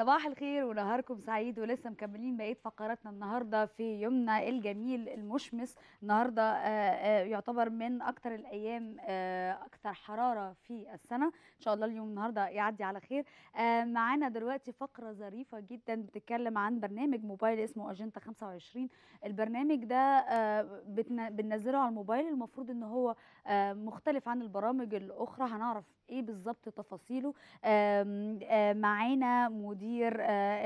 صباح الخير ونهاركم سعيد ولسه مكملين بقيه فقراتنا النهارده في يومنا الجميل المشمس النهارده آه، آه، يعتبر من اكتر الايام آه، اكتر حراره في السنه ان شاء الله اليوم النهارده يعدي على خير معانا دلوقتي فقره ظريفه جدا بتتكلم عن برنامج موبايل اسمه اجنتا 25 البرنامج ده بننزله على الموبايل المفروض ان هو مختلف عن البرامج الاخرى هنعرف ايه بالظبط تفاصيله معانا مدير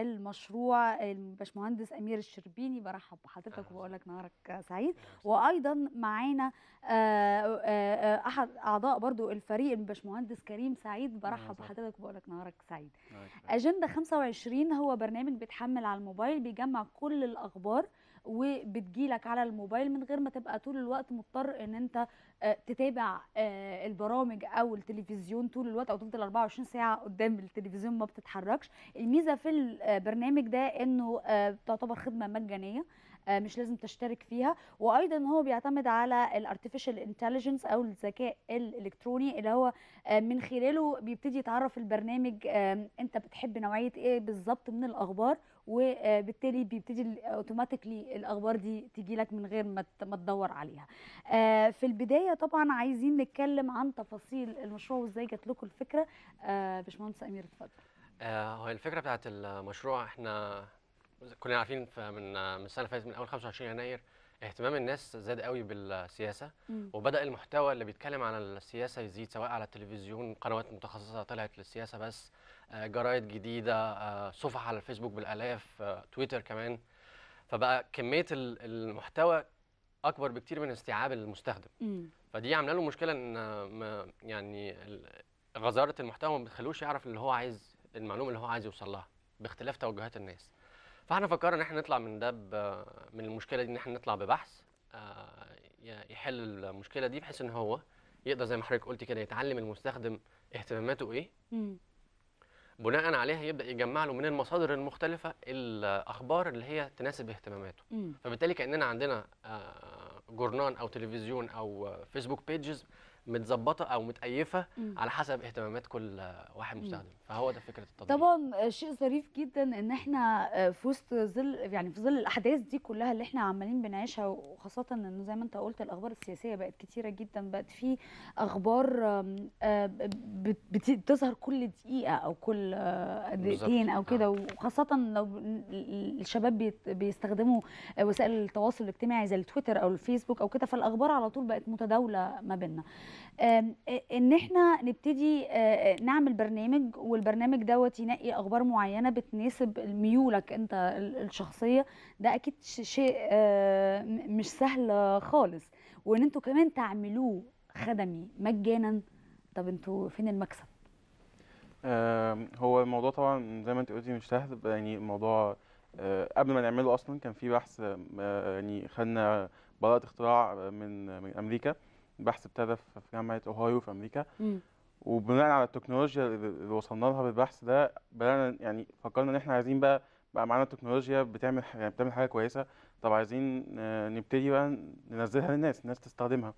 المشروع الباشمهندس امير الشربيني برحب بحضرتك وبقول لك نهارك سعيد وايضا معانا احد اعضاء برضو الفريق الباشمهندس كريم سعيد برحب بحضرتك وبقول لك نهارك سعيد اجنده 25 هو برنامج بيتحمل على الموبايل بيجمع كل الاخبار وبتجيلك على الموبايل من غير ما تبقى طول الوقت مضطر ان انت آه، تتابع آه، البرامج او التلفزيون طول الوقت او تفضل 24 ساعه قدام التلفزيون ما بتتحركش الميزه في البرنامج آه، ده انه تعتبر خدمه مجانيه آه، مش لازم تشترك فيها وايضا هو بيعتمد على الارتفيشال انتليجنس او الذكاء الالكتروني اللي هو آه، من خلاله بيبتدي يتعرف البرنامج انت بتحب نوعيه ايه بالظبط من الاخبار وبالتالي آه، بيبتدي اوتوماتيكلي الاخبار دي تيجي لك من غير ما تدور عليها في البدايه طبعا عايزين نتكلم عن تفاصيل المشروع وازاي جات لكم الفكره باشمهندس امير اتفضل هو الفكره بتاعت المشروع احنا كلنا عارفين من من السنه اللي فاتت من اول 25 يناير اهتمام الناس زاد قوي بالسياسه مم. وبدا المحتوى اللي بيتكلم عن السياسه يزيد سواء على التلفزيون قنوات متخصصه طلعت للسياسه بس آه، جرايد جديده آه، صفح على الفيسبوك بالالاف آه، تويتر كمان فبقى كميه المحتوى اكبر بكتير من استيعاب المستخدم مم. فدي عامله له مشكله ان يعني غزاره المحتوى ما بتخلوش يعرف اللي هو عايز المعلومه اللي هو عايز يوصل لها باختلاف توجهات الناس فاحنا فكرنا ان احنا نطلع من ده من المشكله دي ان احنا نطلع ببحث آه، يحل المشكله دي بحيث ان هو يقدر زي ما حضرتك قلت كده يتعلم المستخدم اهتماماته ايه بناء عليها يبدا يجمع له من المصادر المختلفه الاخبار اللي هي تناسب اهتماماته فبالتالي كاننا عندنا آه، جورنان او تلفزيون او آه، فيسبوك بيجز متظبطه او متأيفه مم. على حسب اهتمامات كل واحد مستخدم فهو ده فكره التطبيق طبعا آه، شيء ظريف جدا ان احنا آه، في وسط ظل يعني في ظل الاحداث دي كلها اللي احنا عمالين بنعيشها وخاصه انه زي ما انت قلت الاخبار السياسيه بقت كتيره جدا بقت في اخبار آه، بتظهر كل دقيقه او كل دقيقتين او كده وخاصه لو الشباب بيستخدموا وسائل التواصل الاجتماعي زي التويتر او الفيسبوك او كده فالاخبار على طول بقت متداوله ما بيننا ان احنا نبتدي نعمل برنامج والبرنامج دوت ينقي اخبار معينه بتناسب ميولك انت الشخصيه ده اكيد شيء مش سهل خالص وان انتوا كمان تعملوه خدمي مجانا طب انتوا فين المكسب هو الموضوع طبعا زي ما انت قلتي مش سهل يعني الموضوع قبل ما نعمله اصلا كان في بحث يعني خدنا براءه اختراع من من امريكا البحث ابتدى في جامعه اوهايو في امريكا م. وبناء على التكنولوجيا اللي وصلنا لها بالبحث ده بدانا يعني فكرنا ان احنا عايزين بقى بقى معانا تكنولوجيا بتعمل يعني بتعمل حاجه كويسه طب عايزين آه، نبتدي بقى ننزلها للناس الناس تستخدمها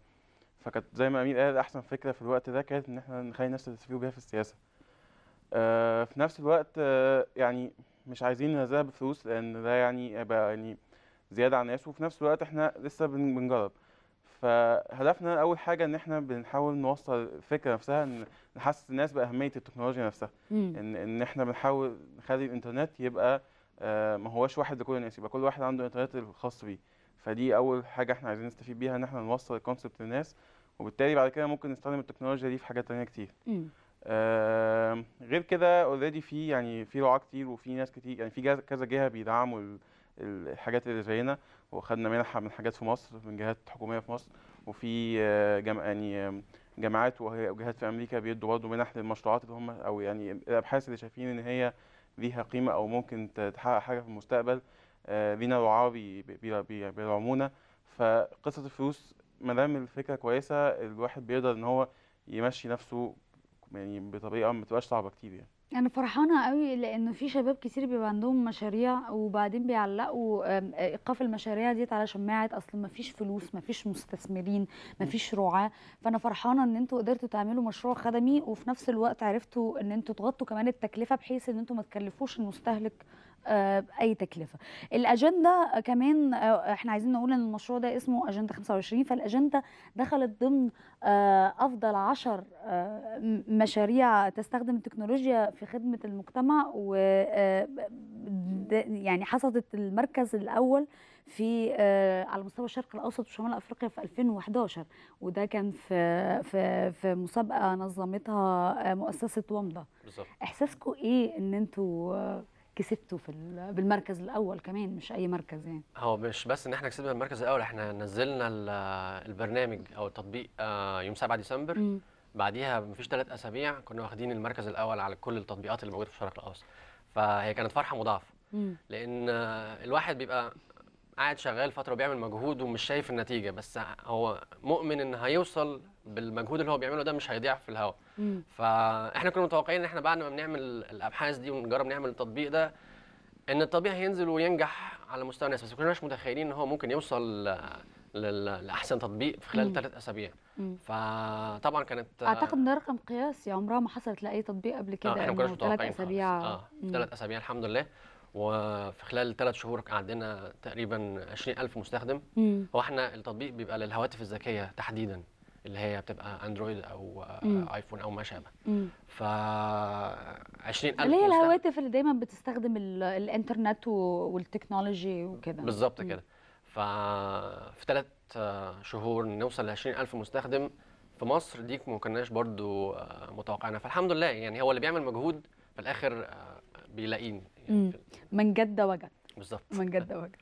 فكانت زي ما امير قال احسن فكره في الوقت ده كانت ان احنا نخلي الناس تستفيدوا بيها في السياسه آه في نفس الوقت آه يعني مش عايزين ننزلها بفلوس لان ده يعني بقى يعني زياده عن الناس وفي نفس الوقت احنا لسه بنجرب فهدفنا اول حاجه ان احنا بنحاول نوصل الفكره نفسها ان نحسس الناس باهميه التكنولوجيا نفسها ان ان احنا بنحاول نخلي الانترنت يبقى آه ما هوش واحد لكل الناس يبقى كل واحد عنده انترنت الخاص بيه فدي اول حاجه احنا عايزين نستفيد بيها ان احنا نوصل الكونسبت للناس وبالتالي بعد كده ممكن نستخدم التكنولوجيا دي في حاجات تانية كتير آه غير كده اوريدي في يعني في رعاه كتير وفي ناس كتير يعني في كذا جهه بيدعموا الحاجات اللي زينا وخدنا منحه من حاجات في مصر من جهات حكوميه في مصر وفي آه، جم... يعني آه، جامعات وجهات في امريكا بيدوا برضه منح للمشروعات اللي هم او يعني الابحاث اللي شايفين ان هي ليها قيمه او ممكن تحقق حاجه في المستقبل آه، لينا رعاه بيدعمونا فقصه الفلوس ما دام الفكره كويسه الواحد بيقدر ان هو يمشي نفسه يعني بطريقه ما تبقاش صعبه كتير يعني أنا فرحانة أوي لإنه في شباب كتير بيبقى عندهم مشاريع وبعدين بيعلقوا آه، إيقاف المشاريع ديت على شماعة أصل مفيش فلوس مفيش مستثمرين ما مفيش رعاة فأنا فرحانة إن أنتوا قدرتوا تعملوا مشروع خدمي وفي نفس الوقت عرفتوا إن أنتوا تغطوا كمان التكلفة بحيث إن أنتوا ما تكلفوش المستهلك آه، اي تكلفه الاجنده كمان آه، احنا عايزين نقول ان المشروع ده اسمه اجنده 25 فالاجنده دخلت ضمن آه، افضل 10 مشاريع تستخدم التكنولوجيا في خدمه المجتمع و يعني حصدت المركز الاول في على مستوى الشرق الاوسط وشمال افريقيا في 2011 وده كان في في في مسابقه نظمتها مؤسسه ومضه بالظبط احساسكم ايه ان انتوا كسبته في بالمركز الاول كمان مش اي مركز يعني هو مش بس ان احنا كسبنا المركز الاول احنا نزلنا البرنامج او التطبيق آه، يوم 7 ديسمبر بعديها مفيش ثلاث اسابيع كنا واخدين المركز الاول على كل التطبيقات اللي موجوده في الشرق الاوسط فهي كانت فرحه مضاعفه لان آه، الواحد بيبقى قاعد شغال فتره وبيعمل مجهود ومش شايف النتيجه بس هو مؤمن ان هيوصل بالمجهود اللي هو بيعمله ده مش هيضيع في الهواء فاحنا كنا متوقعين ان احنا بعد ما بنعمل الابحاث دي ونجرب نعمل التطبيق ده ان الطبيعي هينزل وينجح على مستوى الناس بس ما كناش متخيلين ان هو ممكن يوصل لاحسن تطبيق في خلال ثلاث اسابيع فطبعا كانت اعتقد ده رقم قياسي عمرها ما حصلت لاي تطبيق قبل كده آه احنا ما كناش متوقعين ثلاث اسابيع اه ثلاث اسابيع الحمد لله وفي خلال ثلاث شهور عندنا تقريبا 20000 مستخدم هو احنا التطبيق بيبقى للهواتف الذكيه تحديدا اللي هي بتبقى اندرويد او مم. ايفون او ما شابه ف 20000 اللي هي الهواتف اللي دايما بتستخدم الانترنت والتكنولوجي وكده بالظبط كده ففي ثلاث شهور نوصل ل 20000 مستخدم في مصر دي ما كناش برضو آه، متوقعينها فالحمد لله يعني هو اللي بيعمل مجهود في الاخر آه، بيلاقيني يعني من جد وجد بالظبط من جد وجد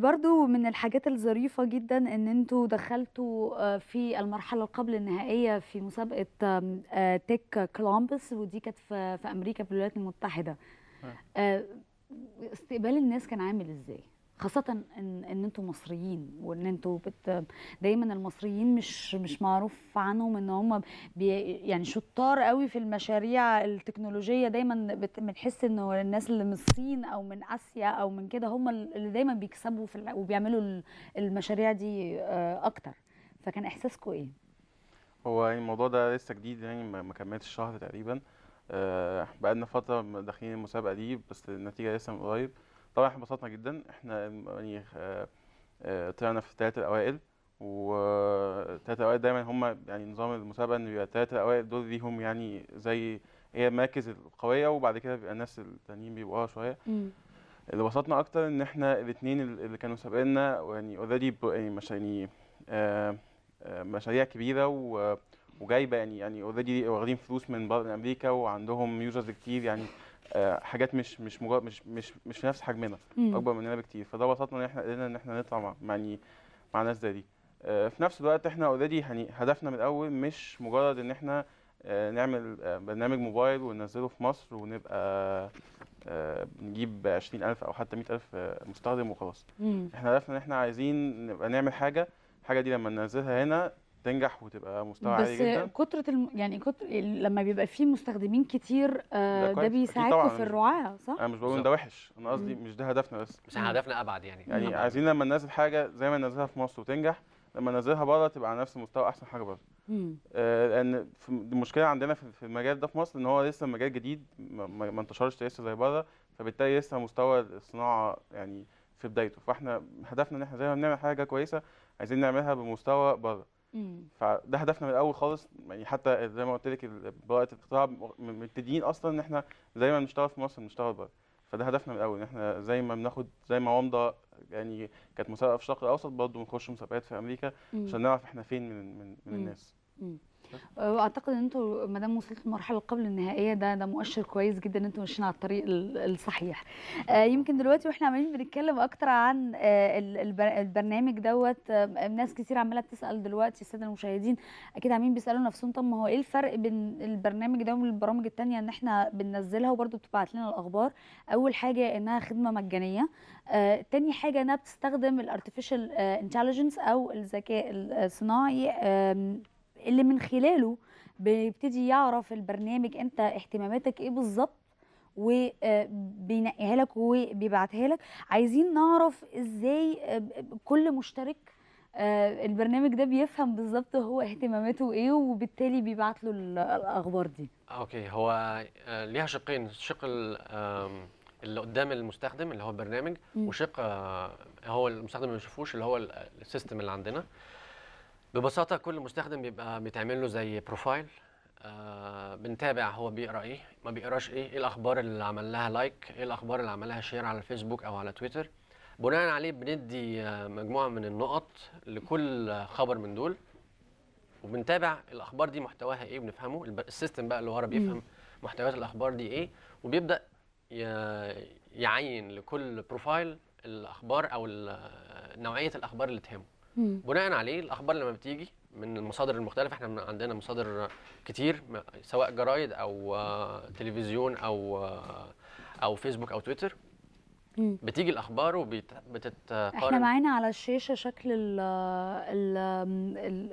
برضو من الحاجات الظريفه جدا ان انتوا دخلتوا آه، في المرحله القبل النهائيه في مسابقه آه، تيك كولومبس ودي كانت في امريكا في الولايات المتحده آه، استقبال الناس كان عامل ازاي خاصة ان ان انتوا مصريين وان انتوا بت... دايما المصريين مش مش معروف عنهم ان هم بي... يعني شطار قوي في المشاريع التكنولوجية دايما بت... بنحس انه الناس اللي من الصين او من اسيا او من كده هم اللي دايما بيكسبوا في ال... وبيعملوا المشاريع دي آه، اكتر فكان احساسكم ايه؟ هو يعني الموضوع ده لسه جديد يعني ما كملتش شهر تقريبا آه، بقالنا فترة داخلين المسابقة دي بس النتيجة لسه من قريب طبعا احنا انبسطنا جدا احنا يعني آه، آه، طلعنا في الثلاث الاوائل والثلاث آه، الاوائل دايما هم يعني نظام المسابقه ان بيبقى الاوائل دول ليهم يعني زي هي المراكز القويه وبعد كده بيبقى الناس التانيين بيبقوا شويه اللي بسطنا اكتر ان احنا الاثنين اللي كانوا سابقنا يعني اوريدي يعني مش يعني مشاريع كبيره و وجايبه يعني يعني اوريدي واخدين فلوس من بره امريكا وعندهم يوزرز كتير يعني آه، حاجات مش مش مش مش مش في نفس حجمنا اكبر مننا بكتير فده بسطنا ان احنا قدرنا ان احنا نطلع مع يعني مع ناس زي دي آه، في نفس الوقت احنا اوريدي يعني هدفنا من الاول مش مجرد ان احنا آه، نعمل برنامج موبايل وننزله في مصر ونبقى نجيب 20000 او حتى 100000 مستخدم وخلاص احنا هدفنا ان احنا عايزين نبقى نعمل حاجه الحاجه دي لما ننزلها هنا تنجح وتبقى مستوى عالي جدا بس كتره الم... يعني كتر لما بيبقى فيه مستخدمين كتير آه ده, ده بيساعدكم في الرعايه صح؟ انا مش بقول ان ده وحش انا قصدي مش ده هدفنا بس مش احنا هدفنا ابعد يعني يعني أبعد. عايزين لما ننزل حاجه زي ما ننزلها في مصر وتنجح لما ننزلها بره تبقى على نفس مستوى احسن حاجه بره آه لان المشكله عندنا في المجال ده في مصر ان هو لسه مجال جديد ما انتشرش لسه زي بره فبالتالي لسه مستوى الصناعه يعني في بدايته فاحنا هدفنا ان احنا زي ما بنعمل حاجه كويسه عايزين نعملها بمستوى بره فده هدفنا من الاول خالص يعني حتى زي ما قلت لك براءه القطاع مبتدئين اصلا ان احنا زي ما بنشتغل في مصر بنشتغل بره فده هدفنا من الاول ان احنا زي ما بناخد زي ما ومضه يعني كانت مسابقه في الشرق الاوسط برضه بنخش مسابقات في امريكا عشان نعرف احنا فين من من, من الناس. واعتقد ان انتوا ما دام وصلتوا للمرحله قبل النهائيه ده ده مؤشر كويس جدا ان انتوا ماشيين على الطريق الصحيح آه، يمكن دلوقتي واحنا عمالين بنتكلم اكتر عن آه، البرنامج دوت آه، ناس كتير عماله بتسال دلوقتي الساده المشاهدين اكيد عاملين بيسالوا نفسهم طب ما هو ايه الفرق بين البرنامج ده ومن البرامج الثانيه ان احنا بننزلها وبرده بتبعت لنا الاخبار اول حاجه انها خدمه مجانيه تاني حاجه انها بتستخدم الارتفيشال انتليجنس او الذكاء الصناعي اللي من خلاله بيبتدي يعرف البرنامج انت اهتماماتك ايه بالظبط وبينقيها آه، لك وبيبعتها لك عايزين نعرف ازاي آه، كل مشترك آه، البرنامج ده بيفهم بالظبط هو اهتماماته ايه وبالتالي بيبعت له الاخبار دي اوكي هو ليها شقين شق اللي قدام المستخدم اللي هو البرنامج وشق هو المستخدم ما بيشوفوش اللي هو السيستم اللي عندنا ببساطه كل مستخدم بيبقى بيتعمل له زي بروفايل آه بنتابع هو بيقرا ايه ما بيقراش ايه ايه الاخبار اللي عمل لها لايك ايه الاخبار اللي عمل لها شير على الفيسبوك او على تويتر بناء عليه بندي آه، مجموعه من النقط لكل خبر من دول وبنتابع الاخبار دي محتواها ايه بنفهمه السيستم بقى اللي ورا بيفهم محتويات الاخبار دي ايه وبيبدا يعين لكل بروفايل الاخبار او نوعيه الاخبار اللي تهمه بناء عليه الاخبار لما بتيجي من المصادر المختلفه احنا عندنا مصادر كتير سواء جرايد او آه، تلفزيون او آه، او فيسبوك او تويتر بتيجي الاخبار وبتتقارن احنا معانا على الشاشه شكل الـ الـ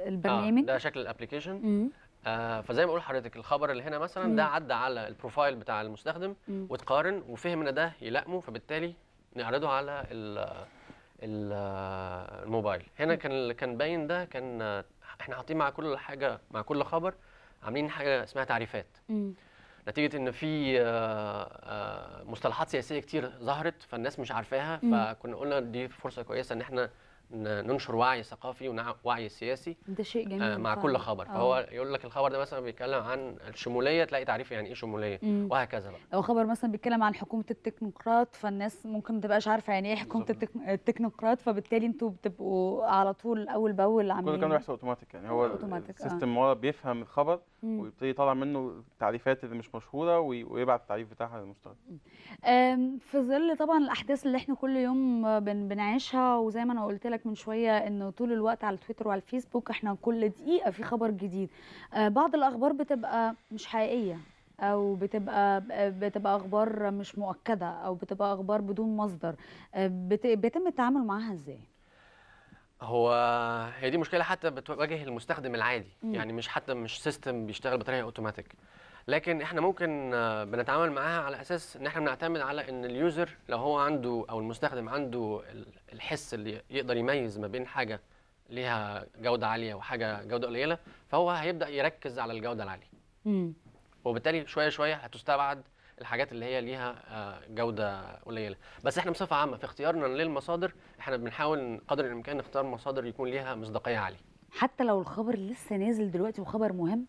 البرنامج آه ده شكل الابلكيشن آه فزي ما اقول لحضرتك الخبر اللي هنا مثلا مم. ده عدى على البروفايل بتاع المستخدم مم. وتقارن وفهم ان ده يلائمه فبالتالي نعرضه على الموبايل هنا كان كان باين ده كان احنا حاطين مع كل حاجه مع كل خبر عاملين حاجه اسمها تعريفات نتيجه ان في آه، آه، مصطلحات سياسيه كتير ظهرت فالناس مش عارفاها فكنا قلنا دي فرصه كويسه ان احنا ننشر وعي ثقافي ووعي سياسي ده شيء جميل آه، مع فعلا. كل خبر أوه. فهو يقول لك الخبر ده مثلا بيتكلم عن الشموليه تلاقي تعريف يعني ايه شموليه مم. وهكذا بقى لو خبر مثلا بيتكلم عن حكومه التكنوقراط فالناس ممكن ما تبقاش عارفه يعني ايه حكومه التكن... التكنوقراط فبالتالي انتوا بتبقوا على طول اول باول عاملين كل كان بيحصل اوتوماتيك يعني هو السيستم آه. بيفهم الخبر ويبتدي يطلع منه التعريفات اللي مش مشهوره ويبعت التعريف بتاعها للمستخدم في ظل طبعا الاحداث اللي احنا كل يوم بن... بنعيشها وزي ما انا قلت لك لك من شويه انه طول الوقت على تويتر وعلى الفيسبوك احنا كل دقيقه في خبر جديد آه، بعض الاخبار بتبقى مش حقيقيه او بتبقى آه، بتبقى اخبار مش مؤكده او بتبقى اخبار بدون مصدر آه، بيتم التعامل معاها ازاي هو هي دي مشكله حتى بتواجه المستخدم العادي م. يعني مش حتى مش سيستم بيشتغل بطريقه اوتوماتيك لكن احنا ممكن آه، بنتعامل معاها على اساس ان احنا بنعتمد على ان اليوزر لو هو عنده او المستخدم عنده الحس اللي يقدر يميز ما بين حاجه ليها جوده عاليه وحاجه جوده قليله فهو هيبدا يركز على الجوده العاليه امم وبالتالي شويه شويه هتستبعد الحاجات اللي هي ليها آه، جوده قليله بس احنا بصفه عامه في اختيارنا للمصادر احنا بنحاول قدر الامكان نختار مصادر يكون ليها مصداقيه عاليه حتى لو الخبر لسه نازل دلوقتي وخبر مهم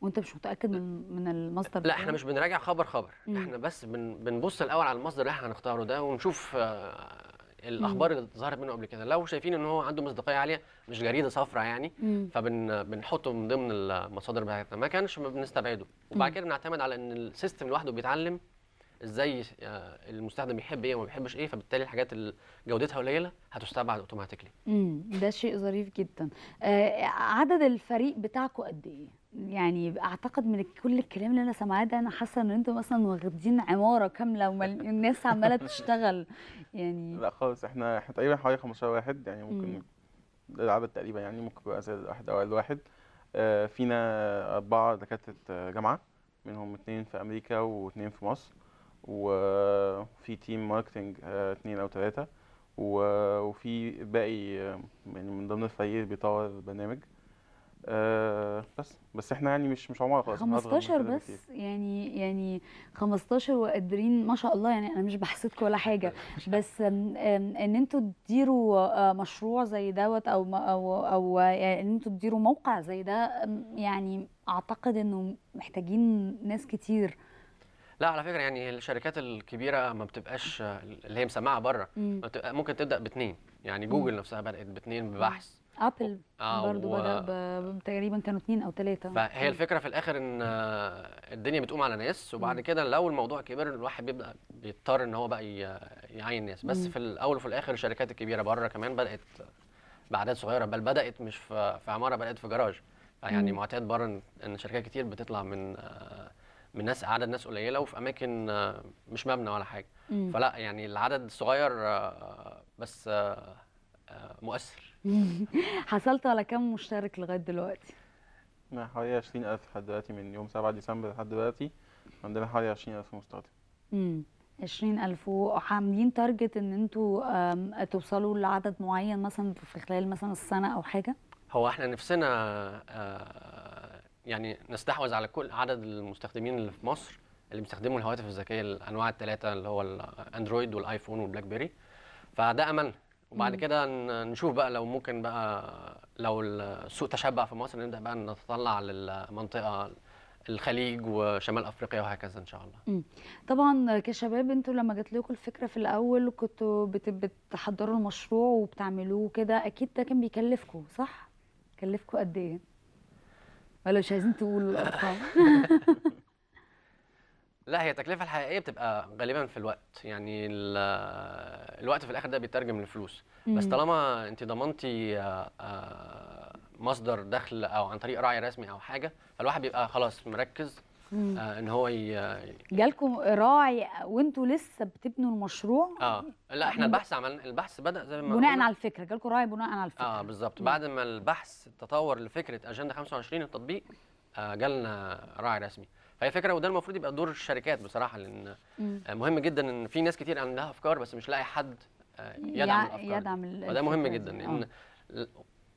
وانت مش متاكد من من المصدر لا احنا مش بنراجع خبر خبر مم. احنا بس بن بنبص الاول على المصدر اللي احنا هنختاره ده ونشوف آه، الاخبار اللي ظهرت منه قبل كده لو شايفين ان هو عنده مصداقيه عاليه مش جريده صفراء يعني فبنحطه من ضمن المصادر بتاعتنا ما كانش بنستبعده وبعد كده بنعتمد على ان السيستم لوحده بيتعلم ازاي آه، المستخدم يحب ايه وما بيحبش ايه فبالتالي الحاجات اللي جودتها قليله هتستبعد اوتوماتيكلي امم ده شيء ظريف جدا آه عدد الفريق بتاعكم قد ايه يعني اعتقد من كل الكلام اللي انا سامعاه ده انا حاسه ان انتم مثلا واخدين عماره كامله والناس عماله تشتغل يعني لا خالص احنا احنا تقريبا حوالي 15 واحد يعني ممكن ده العدد تقريبا يعني ممكن يبقى زائد واحد او اقل واحد آه فينا اربعه دكاتره آه، جامعه منهم اثنين في امريكا واثنين في مصر وفي تيم ماركتنج آه، اتنين او تلاتة وفي باقي آه، يعني من ضمن الفريق بيطور البرنامج آه، بس بس احنا يعني مش مش عماره خالص 15 بس يعني يعني 15 وقادرين ما شاء الله يعني انا مش بحسدكم ولا حاجه بس ان انتوا تديروا مشروع زي دوت او او او يعني ان انتوا تديروا موقع زي ده يعني اعتقد انه محتاجين ناس كتير لا على فكره يعني الشركات الكبيره ما بتبقاش اللي هي مسمعه بره ممكن تبدا باثنين يعني جوجل مم. نفسها بدات باثنين ببحث ابل آه برضه و... بدا تقريبا كانوا اثنين او ثلاثه فهي الفكره في الاخر ان آه، الدنيا بتقوم على ناس وبعد كده لو الموضوع كبر الواحد بيبدا بيضطر ان هو بقى يعين ناس بس مم. في الاول وفي الاخر الشركات الكبيره بره كمان بدات باعداد صغيره بل بدات مش في عماره بدات في جراج يعني معتاد بره ان شركات كتير بتطلع من آه، من ناس عدد ناس قليله وفي اماكن آه، مش مبنى ولا حاجه مم. فلا يعني العدد صغير آه، آه، بس مؤثر حصلت على كم مشترك لغايه دلوقتي؟ ما حوالي 20000 لحد دلوقتي من يوم 7 ديسمبر لحد دلوقتي عندنا حوالي 20000 مستخدم امم 20000 وحاملين تارجت ان انتوا توصلوا لعدد معين مثلا في خلال مثلا السنه او حاجه؟ هو احنا نفسنا يعني نستحوذ على كل عدد المستخدمين اللي في مصر اللي بيستخدموا الهواتف الذكيه الانواع الثلاثه اللي هو الاندرويد والايفون والبلاك بيري فده املنا وبعد كده نشوف بقى لو ممكن بقى لو السوق تشبع في مصر نبدا بقى نتطلع للمنطقه الخليج وشمال افريقيا وهكذا ان شاء الله. طبعا كشباب انتوا لما جات لكم الفكره في الاول كنتوا بتحضروا المشروع وبتعملوه كده اكيد ده كان بيكلفكم صح؟ كلفكم قد ايه؟ ولا مش عايزين تقولوا الارقام لا هي التكلفه الحقيقيه بتبقى غالبا في الوقت يعني الوقت في الاخر ده بيترجم لفلوس بس طالما انت ضمنتي آه، آه، مصدر دخل او عن طريق راعي رسمي او حاجه فالواحد بيبقى خلاص مركز آه ان هو ي... جالكم راعي وانتوا لسه بتبنوا المشروع اه لا احنا البحث عملنا البحث بدا زي ما بناء على الفكره جالكم راعي بناء على الفكره اه بالظبط بعد ما البحث تطور لفكره اجنده 25 التطبيق آه جالنا راعي رسمي فهي فكره وده المفروض يبقى دور الشركات بصراحه لان آه مهم جدا ان في ناس كتير عندها افكار بس مش لاقي حد آه، يدعم الافكار يدعم وده مهم جدا لان آه.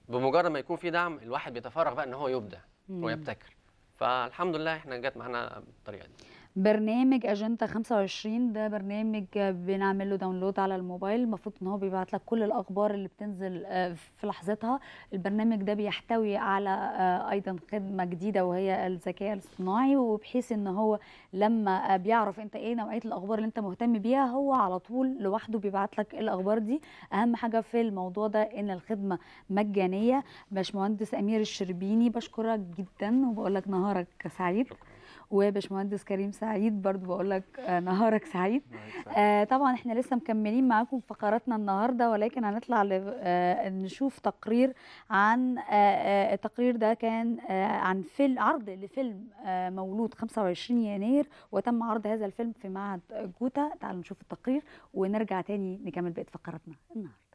بمجرد ما يكون في دعم الواحد بيتفرغ بقى ان هو يبدع ويبتكر فالحمد لله احنا جت معانا بالطريقه دي برنامج اجنده 25 ده برنامج بنعمل له داونلود على الموبايل المفروض ان هو بيبعت لك كل الاخبار اللي بتنزل آه، في لحظتها البرنامج ده بيحتوي على آه، ايضا خدمه جديده وهي الذكاء الاصطناعي وبحيث ان هو لما آه، بيعرف انت ايه نوعيه الاخبار اللي انت مهتم بيها هو على طول لوحده بيبعت لك الاخبار دي اهم حاجه في الموضوع ده ان الخدمه مجانيه باشمهندس امير الشربيني بشكرك جدا وبقول لك نهارك سعيد شكرا. وباشمهندس كريم سعيد برضو بقول لك آه، نهارك سعيد آه، طبعا احنا لسه مكملين معاكم فقراتنا النهارده ولكن هنطلع آه، نشوف تقرير عن التقرير ده كان عن فيلم عرض لفيلم مولود 25 يناير وتم عرض هذا الفيلم في معهد جوتا تعالوا نشوف التقرير ونرجع تاني نكمل بقيه فقراتنا النهارده